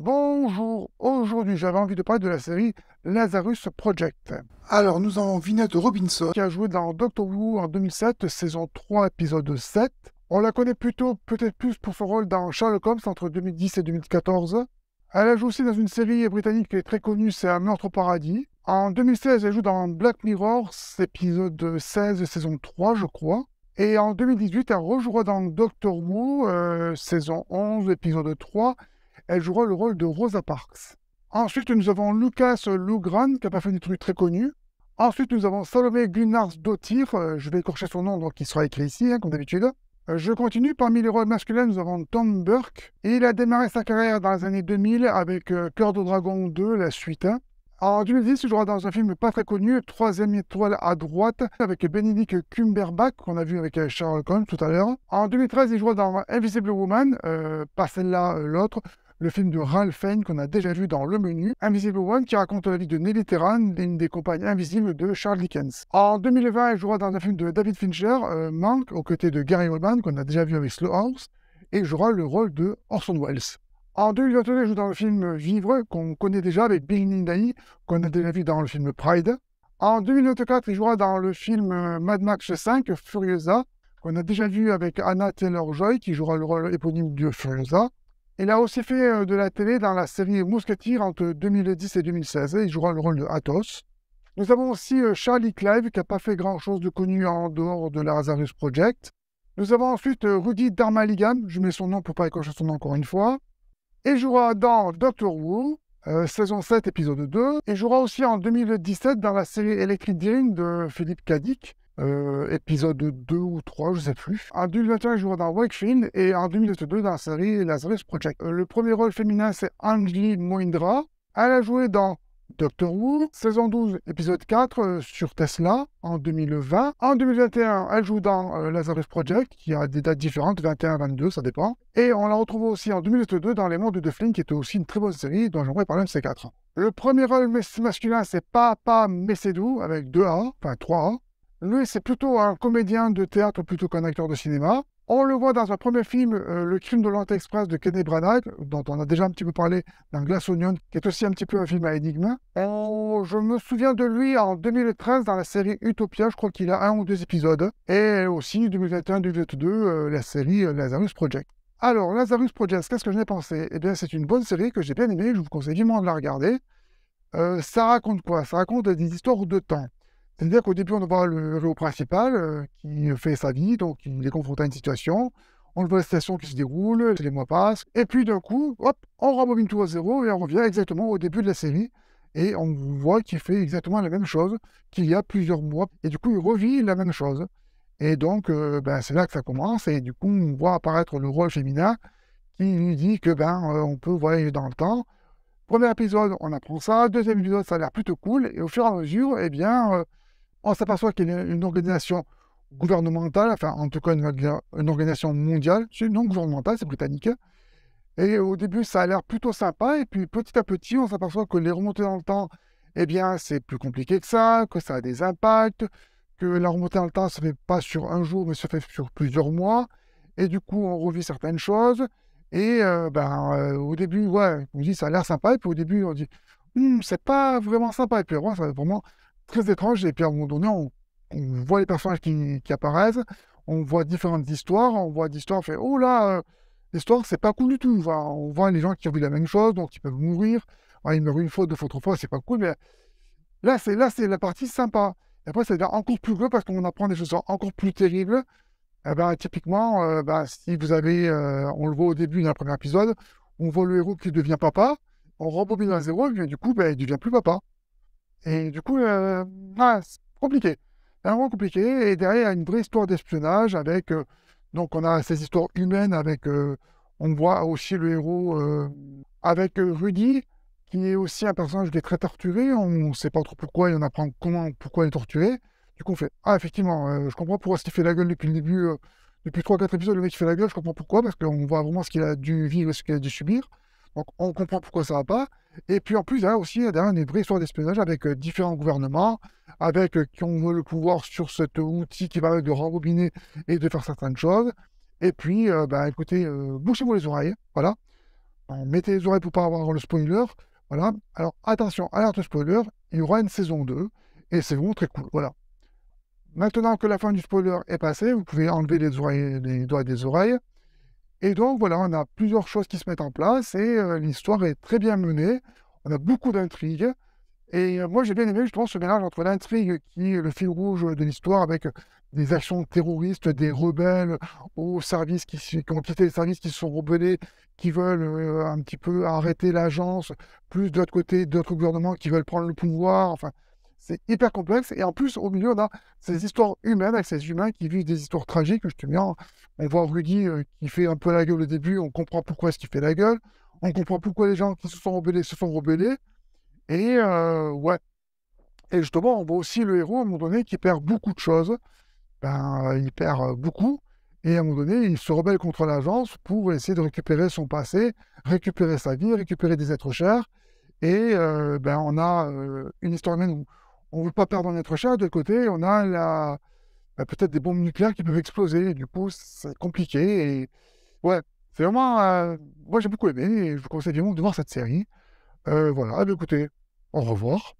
Bonjour, aujourd'hui j'avais envie de parler de la série Lazarus Project. Alors nous avons Vinette Robinson qui a joué dans Doctor Who en 2007, saison 3, épisode 7. On la connaît plutôt peut-être plus pour son rôle dans Sherlock Holmes entre 2010 et 2014. Elle a joué aussi dans une série britannique qui est très connue, c'est Un meurtre au paradis. En 2016, elle joue dans Black Mirror, épisode 16, saison 3 je crois. Et en 2018, elle rejouera dans Doctor Who, euh, saison 11, épisode 3, elle jouera le rôle de Rosa Parks. Ensuite, nous avons Lucas Lugran, qui n'a pas fait des trucs très connus. Ensuite, nous avons Salomé Gunnars euh, je vais écorcher son nom, donc il sera écrit ici, hein, comme d'habitude. Euh, je continue. Parmi les rôles masculins, nous avons Tom Burke. Et il a démarré sa carrière dans les années 2000 avec euh, Cœur de Dragon 2, la suite. En hein. 2010, il jouera dans un film pas très connu, Troisième étoile à droite, avec Benedict Cumberbatch, qu'on a vu avec Sherlock Holmes tout à l'heure. En 2013, il jouera dans Invisible Woman, pas celle-là, l'autre le film de Ralph Fiennes qu'on a déjà vu dans le menu, Invisible One qui raconte la vie de Nelly Terran, l'une des compagnes invisibles de Charles Dickens. En 2020, il jouera dans le film de David Fincher, euh, Manque, aux côtés de Gary Oldman qu'on a déjà vu avec Slow House, et jouera le rôle de Orson Welles. En 2022, il jouera dans le film Vivre qu'on connaît déjà avec Bill Nindani qu'on a déjà vu dans le film Pride. En 2024, il jouera dans le film euh, Mad Max 5, Furiosa, qu'on a déjà vu avec Anna Taylor-Joy, qui jouera le rôle éponyme de Furiosa. Il a aussi fait euh, de la télé dans la série Mousquetaire entre 2010 et 2016. Il jouera le rôle de Athos. Nous avons aussi euh, Charlie Clive, qui n'a pas fait grand-chose de connu en dehors de la l'Azarus Project. Nous avons ensuite euh, Rudy Darmaligan, je mets son nom pour pas écorcher son nom encore une fois. Il jouera dans Doctor Who, saison 7, épisode 2. Il jouera aussi en 2017 dans la série Electric Dream de Philippe Kadik. Euh, épisode 2 ou 3, je sais plus. En 2021, elle jouera dans Wakefield et en 2022 dans la série Lazarus euh, Project. le premier rôle féminin, c'est Angie Moindra. Elle a joué dans Doctor Who, saison 12, épisode 4 euh, sur Tesla en 2020. En 2021, elle joue dans Lazarus Project, qui a des dates différentes, 21-22, ça dépend. Et on la retrouve aussi en 2022 dans Les Mondes de Flynn, qui était aussi une très bonne série dont j'aimerais parler de ces 4 Le premier rôle masculin, c'est Papa Messedou, avec 2 A, enfin 3 A. Lui, c'est plutôt un comédien de théâtre plutôt qu'un acteur de cinéma. On le voit dans un premier film, euh, Le crime de l'Orient Express de Kenny Branagh, dont on a déjà un petit peu parlé dans Glass Onion, qui est aussi un petit peu un film à énigme. je me souviens de lui en 2013 dans la série Utopia, je crois qu'il a un ou deux épisodes, et aussi 2021-2022, euh, la série euh, Lazarus Project. Alors, Lazarus Project, qu'est-ce que j'en ai pensé Eh bien, c'est une bonne série que j'ai bien aimée, je vous conseille vivement de la regarder. ça raconte quoi Ça raconte des histoires de temps. C'est-à-dire qu'au début, on voit le héros principal euh, qui fait sa vie, donc il est confronté à une situation. On voit la situation qui se déroule, les mois passent, et puis d'un coup, hop, on rembobine tout à zéro et on revient exactement au début de la série. Et on voit qu'il fait exactement la même chose qu'il y a plusieurs mois. Et du coup, il revit la même chose. Et donc, euh, ben, c'est là que ça commence. Et du coup, on voit apparaître le roi féminin qui lui dit que ben, euh, on peut voyager dans le temps. Premier épisode, on apprend ça. Deuxième épisode, ça a l'air plutôt cool. Et au fur et à mesure, eh bien, on s'aperçoit qu'il y a une organisation gouvernementale, enfin en tout cas une, organisation mondiale, c'est non gouvernementale, c'est britannique. Et au début, ça a l'air plutôt sympa, et puis petit à petit, on s'aperçoit que les remontées dans le temps, eh bien, c'est plus compliqué que ça, que ça a des impacts, que la remontée dans le temps ne se fait pas sur un jour, mais se fait sur plusieurs mois, et du coup, on revit certaines choses, et euh, ben, euh, au début, ouais, on dit ça a l'air sympa, et puis au début, on dit, hum, c'est pas vraiment sympa, et puis vraiment, ça, vraiment, très étrange. Et puis à un moment donné, on, voit les personnages qui, apparaissent, on voit différentes histoires, on voit histoires on fait oh là, euh, l'histoire c'est pas cool du tout. on voit les gens qui ont vu la même chose, donc ils peuvent mourir. il ils meurent une fois, deux fois, trois fois, c'est pas cool, mais là c'est là c'est la partie sympa. Et après, ça devient encore plus gros parce qu'on apprend des choses encore plus terribles. Eh ben, typiquement, euh, bah, si vous avez, euh, on le voit au début d'un premier épisode, on voit le héros qui devient papa, on rembobine à zéro, et du coup, ben, il devient plus papa. Et du coup, euh, ah, c'est compliqué. vraiment compliqué. Et derrière, il y a une vraie histoire d'espionnage avec. Euh, donc, on a ces histoires humaines avec. Euh, on voit aussi le héros avec Rudy, qui est aussi un personnage qui est très torturé. On ne sait pas trop pourquoi, et on apprend comment, pourquoi il est torturé. Du coup, on fait Ah, effectivement, je comprends pourquoi il fait la gueule depuis le début. depuis 3-4 épisodes, le mec qui fait la gueule, je comprends pourquoi, parce qu'on voit vraiment ce qu'il a dû vivre et ce qu'il a dû subir. Donc, on comprend pourquoi ça va pas. Et puis en plus, hein, aussi, il y a une vraie histoire d'espionnage avec euh, différents gouvernements, avec euh, qui ont le pouvoir sur cet outil qui permet de rembobiner et de faire certaines choses. Et puis, euh, bah, écoutez, bouchez-vous les oreilles, voilà. mettez les oreilles pour pas avoir le spoiler, voilà. Alors attention, alerte spoiler, il y aura une saison 2, et c'est vraiment très cool, voilà. Maintenant que la fin du spoiler est passée, vous pouvez enlever les, oreilles, les doigts des oreilles, et donc voilà, on a plusieurs choses qui se mettent en place et euh, l'histoire est très bien menée. On a beaucoup d'intrigues. Et euh, moi j'ai bien aimé justement ce mélange entre l'intrigue qui est le fil rouge de l'histoire avec des actions terroristes, des rebelles aux services qui, qui les services, qui se sont rebellés, qui veulent euh, un petit peu arrêter l'agence, plus de côté d'autres gouvernements qui veulent prendre le pouvoir. Enfin, c'est hyper complexe. Et en plus, au milieu, on a ces histoires humaines avec ces humains qui vivent des histoires tragiques. Je te mets hein. On voit Rudy euh, qui fait un peu la gueule au début. On comprend pourquoi est-ce qu'il fait la gueule. On comprend pourquoi les gens qui se sont rebellés se sont rebellés. Et euh, ouais. Et justement, on voit aussi le héros à un moment donné qui perd beaucoup de choses. Ben, euh, il perd beaucoup. Et à un moment donné, il se rebelle contre l'agence pour essayer de récupérer son passé, récupérer sa vie, récupérer des êtres chers. Et ben, on a une histoire humaine où on ne veut pas perdre notre chat. De l'autre côté, on a la... Bah, peut-être des bombes nucléaires qui peuvent exploser. du coup, c'est compliqué. Ouais, c'est vraiment. Euh, moi, j'ai beaucoup aimé je vous conseille vraiment de voir cette série. Euh, voilà, eh ben, écoutez, au revoir.